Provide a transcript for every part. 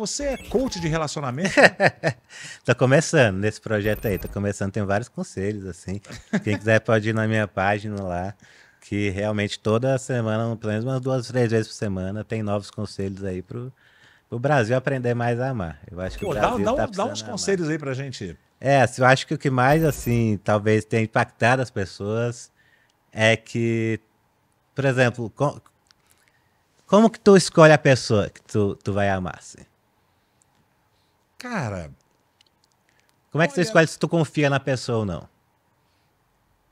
Você é coach de relacionamento? Né? tô começando nesse projeto aí, tô começando, tem vários conselhos, assim. Quem quiser pode ir na minha página lá, que realmente toda semana, pelo menos umas duas, três vezes por semana, tem novos conselhos aí pro, pro Brasil aprender mais a amar. Eu acho que Pô, o Brasil dá, dá, tá dá uns conselhos amar. aí pra gente. É, eu acho que o que mais, assim, talvez tenha impactado as pessoas é que, por exemplo, com, como que tu escolhe a pessoa que tu, tu vai amar? Assim? Cara. Como é que olha... você escolhe se tu confia na pessoa ou não?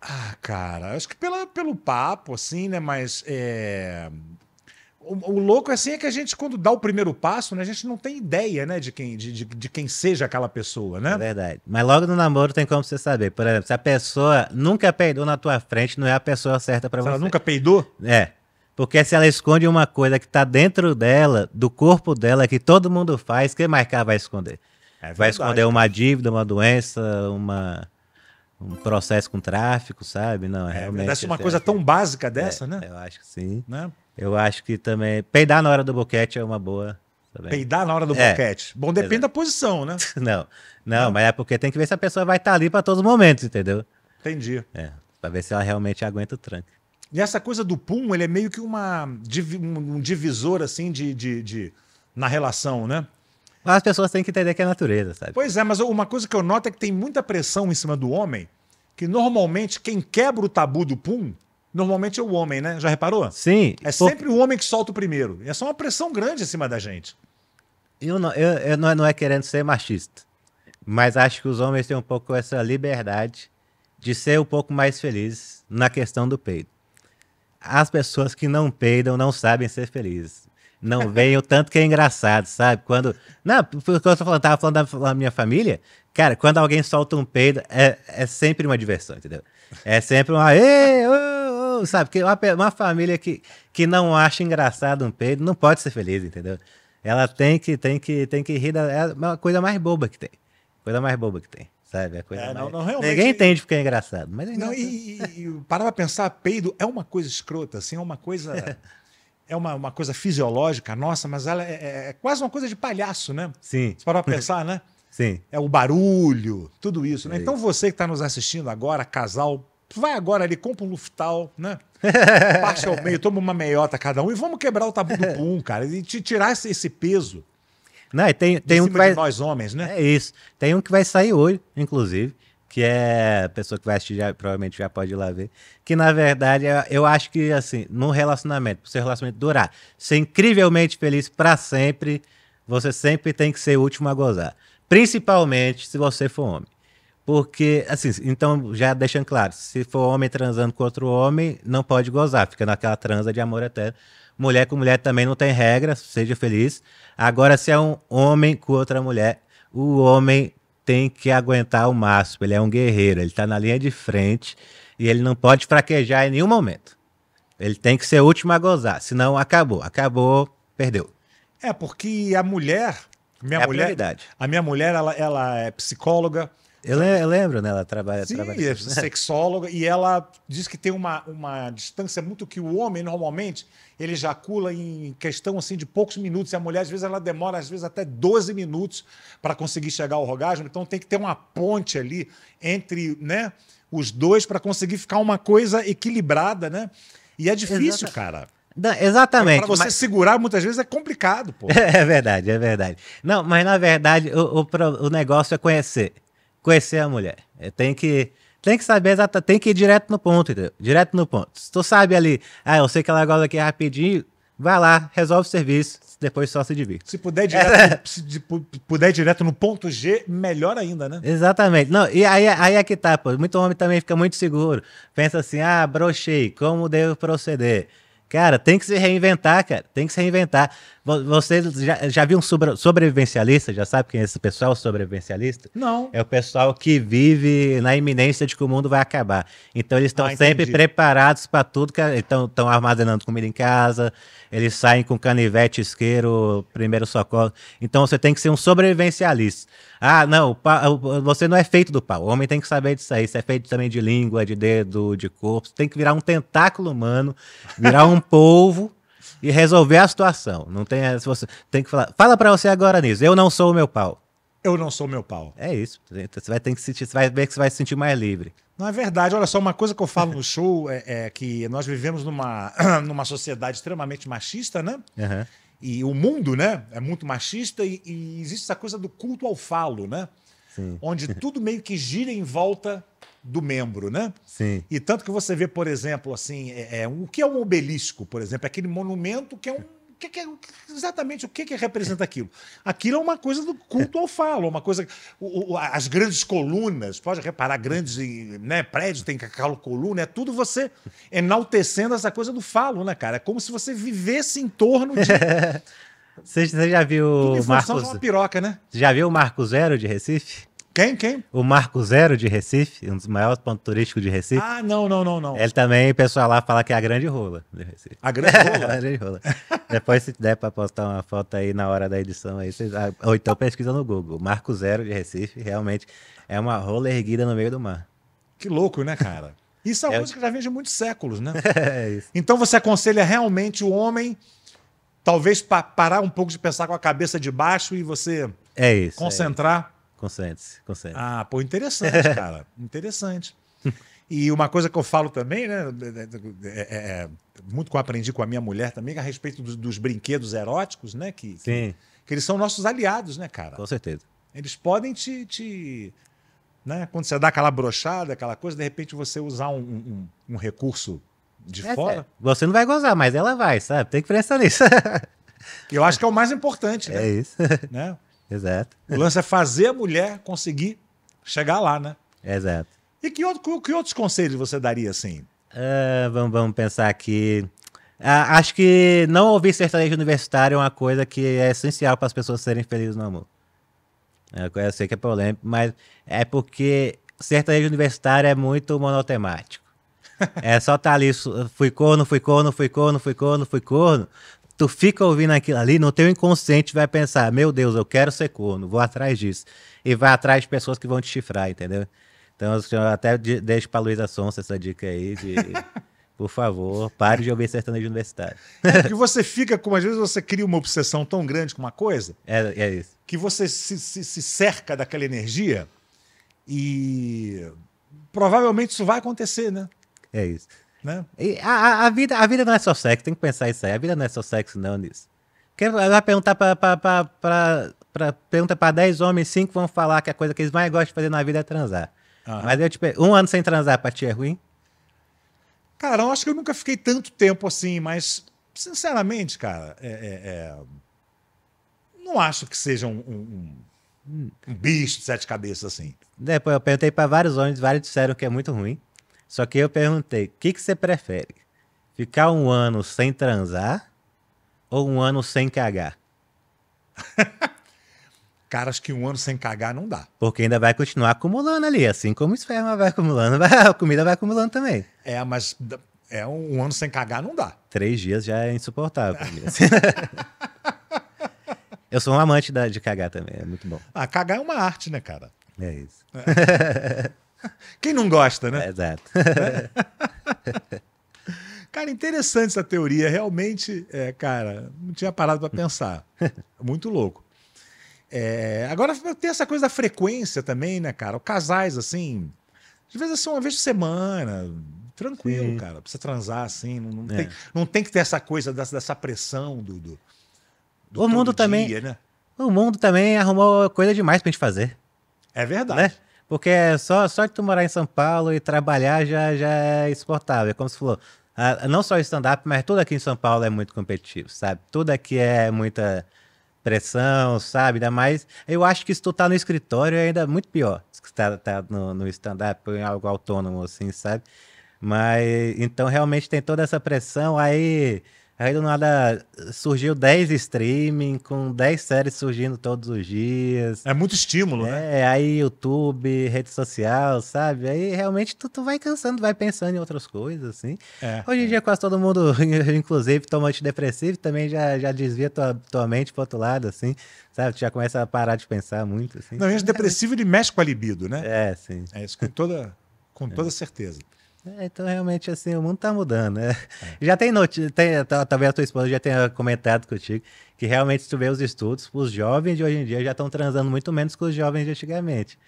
Ah, cara, acho que pela, pelo papo, assim, né? Mas é... o, o, louco assim é que a gente, quando dá o primeiro passo, né, a gente não tem ideia, né, de quem, de, de, de quem seja aquela pessoa, né? É verdade. Mas logo no namoro tem como você saber. Por exemplo, se a pessoa nunca peidou na tua frente, não é a pessoa certa para você. Ela nunca peidou? É. Porque se ela esconde uma coisa que está dentro dela, do corpo dela, que todo mundo faz, que mais que ela vai esconder? É vai esconder uma dívida, uma doença, uma um processo com tráfico, sabe? Não, é, realmente. Parece uma coisa tão que... básica é, dessa, é, né? Eu acho que sim. Né? Eu acho que também. Peidar na hora do boquete é uma boa. Também. Peidar na hora do é. boquete. Bom, depende Exato. da posição, né? não, não, não, né? mas é porque tem que ver se a pessoa vai estar tá ali para todos os momentos, entendeu? Entendi. É, para ver se ela realmente aguenta o tranco. E essa coisa do Pum, ele é meio que uma, um divisor, assim, de, de, de na relação, né? Mas as pessoas têm que entender que é natureza, sabe? Pois é, mas uma coisa que eu noto é que tem muita pressão em cima do homem, que normalmente quem quebra o tabu do Pum, normalmente é o homem, né? Já reparou? Sim. É por... sempre o homem que solta o primeiro. E é só uma pressão grande em cima da gente. Eu não, eu, eu não, não é querendo ser machista, mas acho que os homens têm um pouco essa liberdade de ser um pouco mais felizes na questão do peito as pessoas que não peidam não sabem ser felizes. Não veem o tanto que é engraçado, sabe? Quando. Não, porque eu tô falando, tava falando da minha família, cara, quando alguém solta um peido, é, é sempre uma diversão, entendeu? É sempre uma. Ê, oh, oh, sabe? uma, uma família que, que não acha engraçado um peido não pode ser feliz, entendeu? Ela tem que, tem que, tem que rir da. É uma coisa mais boba que tem. Coisa mais boba que tem. Sabe? A coisa é, mais... não, não, Ninguém é entende porque é engraçado. Mas é Não, e, e, e parar pra pensar, peido é uma coisa escrota, assim, é uma coisa. é uma, uma coisa fisiológica nossa, mas ela é, é, é quase uma coisa de palhaço, né? Sim. Você parou pra pensar, né? Sim. É o barulho, tudo isso, né? É então isso. você que está nos assistindo agora, casal, vai agora ali, compra um luftal, né? Parte ao meio, toma uma meiota cada um e vamos quebrar o tabu do pum, cara, e tirar esse, esse peso. Não, tem, tem um que vai... nós homens, né? É isso. Tem um que vai sair hoje, inclusive, que é a pessoa que vai assistir, já, provavelmente já pode ir lá ver. Que na verdade é, eu acho que, assim, no relacionamento, pro seu relacionamento durar, ser incrivelmente feliz para sempre, você sempre tem que ser o último a gozar. Principalmente se você for homem. Porque, assim, então já deixando claro, se for homem transando com outro homem, não pode gozar, fica naquela transa de amor eterno. Mulher com mulher também não tem regra, seja feliz. Agora, se é um homem com outra mulher, o homem tem que aguentar o máximo. Ele é um guerreiro, ele está na linha de frente e ele não pode fraquejar em nenhum momento. Ele tem que ser o último a gozar, senão acabou. Acabou, perdeu. É, porque a mulher. Minha é a mulher, prioridade. A minha mulher, ela, ela é psicóloga, eu, le eu lembro, né? Ela trabalha. Sim, trabalha... é né? sexóloga. e ela diz que tem uma, uma distância muito que o homem, normalmente, ele ejacula em questão assim de poucos minutos. E a mulher, às vezes, ela demora, às vezes, até 12 minutos para conseguir chegar ao orgasmo. Então tem que ter uma ponte ali entre né, os dois para conseguir ficar uma coisa equilibrada, né? E é difícil, Exato. cara. Não, exatamente. Para você mas... segurar, muitas vezes é complicado, pô. É, verdade, é verdade. Não, mas na verdade, o, o, o negócio é conhecer conhecer a mulher. Tem que, tem que saber exatamente, tem que ir direto no ponto, entendeu? Direto no ponto. Se tu sabe ali, ah, eu sei que ela gosta aqui rapidinho, vai lá, resolve o serviço, depois só se divirte. Se puder direto, é. se puder direto no ponto G, melhor ainda, né? Exatamente. Não, e aí, aí é que tá, pô. Muito homem também fica muito seguro. Pensa assim, ah, brochei, como devo proceder? Cara, tem que se reinventar, cara. Tem que se reinventar você já, já um sobre, sobrevivencialista? Já sabe quem é esse pessoal sobrevivencialista? Não. É o pessoal que vive na iminência de que o mundo vai acabar. Então eles estão ah, sempre preparados para tudo. Que, então estão armazenando comida em casa, eles saem com canivete, isqueiro, primeiro socorro. Então você tem que ser um sobrevivencialista. Ah, não, você não é feito do pau. O homem tem que saber disso aí. Você é feito também de língua, de dedo, de corpo. Você tem que virar um tentáculo humano, virar um polvo e resolver a situação. Não tem eh, se Você tem que falar. Fala para você agora nisso. Eu não sou o meu pau. Eu não sou o meu pau. É isso. Você vai ter que sentir, vai ver que você vai se sentir mais livre. Não é verdade. Olha só, uma coisa que eu falo no show é, é que nós vivemos numa, numa sociedade extremamente machista, né? Uhum. E o mundo, né? É muito machista e, e existe essa coisa do culto ao falo, né? Sim. Onde tudo meio que gira em volta do membro, né? Sim. E tanto que você vê, por exemplo, assim, é, é o que é um obelisco, por exemplo? É aquele monumento que é um que, que, é exatamente o que, que representa aquilo. Aquilo é uma coisa do culto ao falo, é uma coisa. O, o, as grandes colunas, pode reparar, grandes né, prédios, tem cacau coluna, é tudo você enaltecendo essa coisa do falo, né, cara? É como se você vivesse em torno de. Você já viu o Marcos... De uma piroca, né? Já viu o Marco Zero de Recife? Quem? Quem? O Marco Zero de Recife, um dos maiores pontos turísticos de Recife. Ah, não, não, não, não. Ele também, o pessoal lá fala que é a grande rola de Recife. A grande rola? a grande rola. Depois, se der para postar uma foto aí na hora da edição aí, vocês... Ah, ou então pesquisa no Google. Marco Zero de Recife, realmente é uma rola erguida no meio do mar. Que louco, né, cara? Isso é uma é. coisa que já vem de muitos séculos, né? é isso. Então você aconselha realmente o homem, talvez pa parar um pouco de pensar com a cabeça de baixo e você é isso, concentrar. É isso. Consente-se, consente. Ah, pô, interessante, cara. interessante. E uma coisa que eu falo também, né? É, é, é, muito que eu aprendi com a minha mulher também, a respeito dos, dos brinquedos eróticos, né? Que, Sim. Que, que, eles são nossos aliados, né, cara? Com certeza. Eles podem te. te né? Quando você dá aquela brochada, aquela coisa, de repente você usar um, um, um recurso de é, fora. Você não vai gozar, mas ela vai, sabe? Tem que pensar nisso. eu acho que é o mais importante, né? É isso. Né? Exato. O lance é fazer a mulher conseguir chegar lá, né? Exato. E que, outro, que outros conselhos você daria assim? Uh, vamos, vamos pensar aqui. Uh, acho que não ouvir sertanejo universitário é uma coisa que é essencial para as pessoas serem felizes no amor. É eu sei que é polêmico, mas é porque sertanejo universitário é muito monotemático. É só tá ali, fui corno, fui corno, fui corno, fui corno, fui corno tu fica ouvindo aquilo ali, no teu inconsciente vai pensar, meu Deus, eu quero ser corno, vou atrás disso. E vai atrás de pessoas que vão te chifrar, entendeu? Então eu até deixo pra Luísa Sonsa essa dica aí de... Por favor, pare de ouvir sertanejo universitário. É porque você fica com, às vezes você cria uma obsessão tão grande com uma coisa. É, é isso. Que você se, se, se cerca daquela energia e provavelmente isso vai acontecer, né? É isso. Né? E a, a, vida, a vida não é só sexo, tem que pensar isso aí. A vida não é só sexo, não, nisso. Porque ela vai perguntar pra, pra, pra, pra, pra, pergunta pra 10 homens, 5 vão falar que a coisa que eles mais gostam de fazer na vida é transar. Uhum. Mas eu te pergunto, um ano sem transar pra ti é ruim? Cara, eu acho que eu nunca fiquei tanto tempo assim, mas, sinceramente, cara, é, é, é... não acho que seja um, um, um, hum. um, bicho de sete cabeças assim. Depois eu perguntei pra vários homens, vários disseram que é muito ruim. Só que eu perguntei: o que, que você prefere? Ficar um ano sem transar ou um ano sem cagar? Cara, acho que um ano sem cagar não dá. Porque ainda vai continuar acumulando ali, assim como o esperma vai acumulando, a comida vai acumulando também. É, mas é um, um ano sem cagar não dá. Três dias já é insuportável. Eu sou um amante da, de cagar também, é muito bom. Ah, cagar é uma arte, né, cara? É isso. É. Quem não gosta, né? Exato. cara, interessante essa teoria. Realmente, é, cara, não tinha parado para pensar. Muito louco. É, agora tem essa coisa da frequência também, né, cara? Casais, assim, às vezes assim, uma vez por semana, tranquilo, Sim. cara. Precisa transar assim, não, não é. tem, não tem que ter essa coisa dessa, dessa pressão do, do, do o mundo dia, também, né? O mundo também arrumou coisa demais pra gente fazer. É verdade. Né? Porque é só, só de tu morar em São Paulo e trabalhar já, já é exportável. É como se falou, não só o stand-up, mas tudo aqui em São Paulo é muito competitivo, sabe? Tudo aqui é muita pressão, sabe? Ainda mais, eu acho que se tu tá no escritório é ainda muito pior. Se tu tá, tá no, no stand-up, em algo autônomo, assim, sabe? Mas, então, realmente tem toda essa pressão, aí... Aí do nada surgiu 10 streaming, com 10 séries surgindo todos os dias. É muito estímulo, é, né? É, aí YouTube, rede social, sabe? Aí realmente tu, tu vai cansando, vai pensando em outras coisas, assim. É, Hoje em é. dia quase todo mundo, inclusive, toma antidepressivo, também já, já desvia tua, tua mente pro outro lado, assim. Sabe? Tu já começa a parar de pensar muito, assim. Não, antidepressivo ele mexe com a libido, né? É, sim. É isso, com toda, com é. toda certeza. É, então, realmente, assim, o mundo está mudando, né? É. Já tem notícia, tá, talvez a tua esposa já tenha comentado contigo, que realmente, se tu vê os estudos, os jovens de hoje em dia já estão transando muito menos que os jovens de antigamente,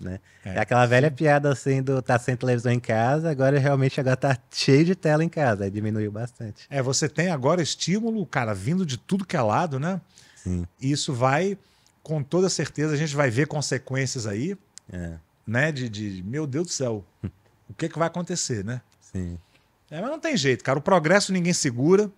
né? É, é aquela sim. velha piada, assim, do tá sem televisão em casa, agora realmente agora tá cheio de tela em casa, aí diminuiu bastante. É, você tem agora estímulo, cara, vindo de tudo que é lado, né? Sim. Isso vai, com toda certeza, a gente vai ver consequências aí, é. né? De, de, meu Deus do céu. o que, é que vai acontecer, né? Sim. É, mas não tem jeito, cara. O progresso ninguém segura.